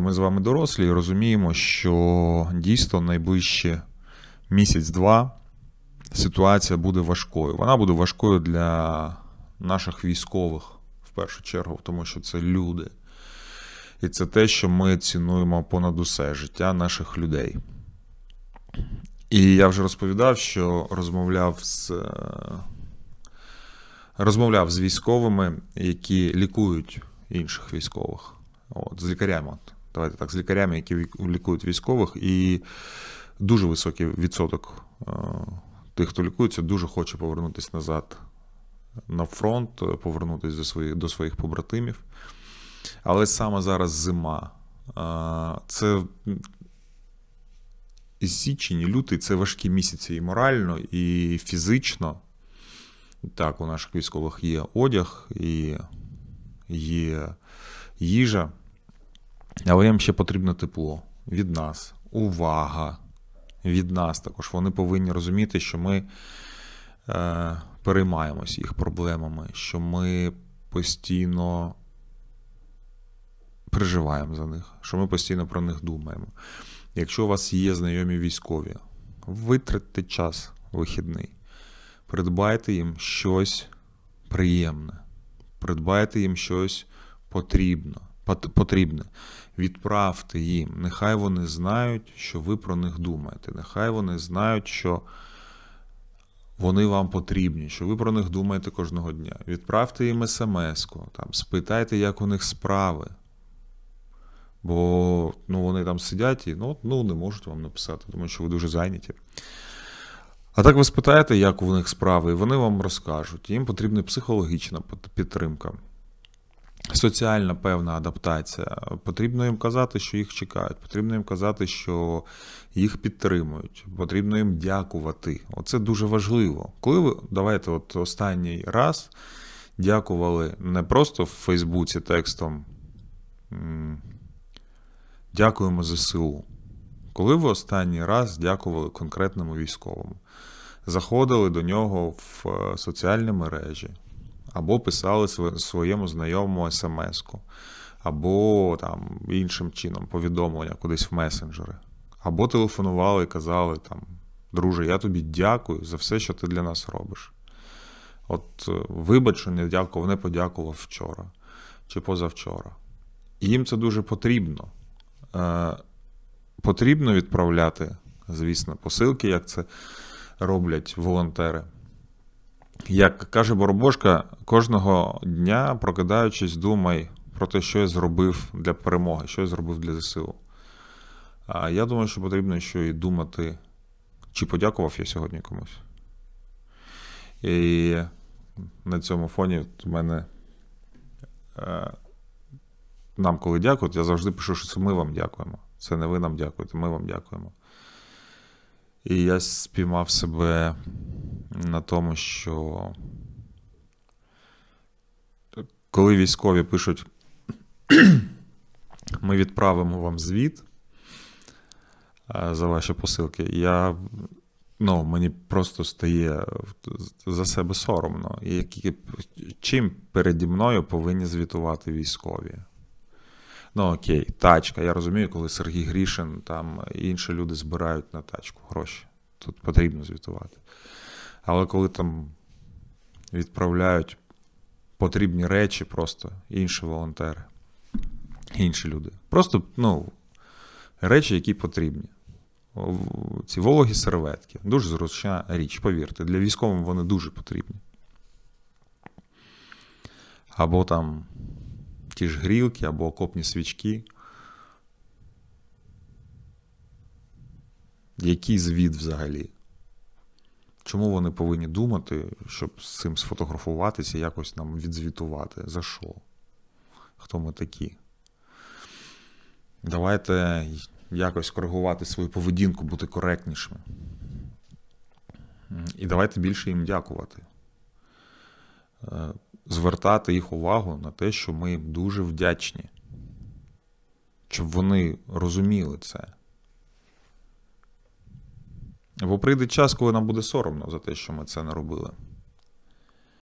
ми з вами дорослі і розуміємо, що дійсно найближче місяць-два ситуація буде важкою. Вона буде важкою для наших військових в першу чергу, тому що це люди. І це те, що ми цінуємо понад усе життя наших людей. І я вже розповідав, що розмовляв з розмовляв з військовими, які лікують інших військових, От, з лікарями давайте так, з лікарями, які лікують військових, і дуже високий відсоток е, тих, хто лікується, дуже хоче повернутися назад на фронт, е, повернутися до своїх, до своїх побратимів. Але саме зараз зима. Е, це і січень, лютий це важкі місяці і морально, і фізично. Так, у наших військових є одяг, і є їжа. Але їм ще потрібне тепло від нас, увага від нас також. Вони повинні розуміти, що ми е, переймаємось їх проблемами, що ми постійно переживаємо за них, що ми постійно про них думаємо. Якщо у вас є знайомі військові, витратьте час вихідний, придбайте їм щось приємне, придбайте їм щось потрібно потрібне. Відправте їм. Нехай вони знають, що ви про них думаєте. Нехай вони знають, що вони вам потрібні, що ви про них думаєте кожного дня. Відправте їм смс-ку, там, спитайте, як у них справи. Бо ну, вони там сидять і ну, ну, не можуть вам написати, тому що ви дуже зайняті. А так ви спитаєте, як у них справи, і вони вам розкажуть. Їм потрібна психологічна підтримка соціальна певна адаптація. Потрібно їм казати, що їх чекають, потрібно їм казати, що їх підтримують, потрібно їм дякувати. Оце дуже важливо. Коли ви давайте, от останній раз дякували не просто в Фейсбуці текстом. Дякуємо ЗСУ. Коли ви останній раз дякували конкретному військовому, заходили до нього в е, соціальні мережі, або писали своєму знайомому смс-ку, або там іншим чином повідомлення кудись в месенджери, або телефонували і казали там. Друже, я тобі дякую за все, що ти для нас робиш. От, е, вибач, що не дякував, не подякував вчора чи позавчора. їм це дуже потрібно. Е, потрібно відправляти, звісно, посилки, як це роблять волонтери. Як каже Боробошка, кожного дня, прокидаючись, думай про те, що я зробив для перемоги, що я зробив для ЗСУ. А я думаю, що потрібно ще і думати, чи подякував я сьогодні комусь. І на цьому фоні в мене е, нам, коли дякують, я завжди пишу, що це ми вам дякуємо. Це не ви нам дякуєте, ми вам дякуємо. І я спіймав себе на тому, що коли військові пишуть, ми відправимо вам звіт е, за ваші посилки, я ну, мені просто стає за себе соромно. Які, Чим переді мною повинні звітувати військові? Ну, окей, тачка. Я розумію, коли Сергій Грішин там і інші люди збирають на тачку гроші. Тут потрібно звітувати. Але коли там відправляють потрібні речі, просто інші волонтери, інші люди. Просто ну, речі, які потрібні. Ці вологі серветки. Дуже зручна річ, повірте. Для військових вони дуже потрібні. Або там ті ж грілки, або окопні свічки. Який звід взагалі? Чому вони повинні думати, щоб з цим сфотографуватися, якось нам відзвітувати? За що? Хто ми такі? Давайте якось коригувати свою поведінку, бути коректнішими. І давайте більше їм дякувати. Е, звертати їх увагу на те, що ми дуже вдячні, щоб вони розуміли це. Бо прийде час, коли нам буде соромно за те, що ми це не робили.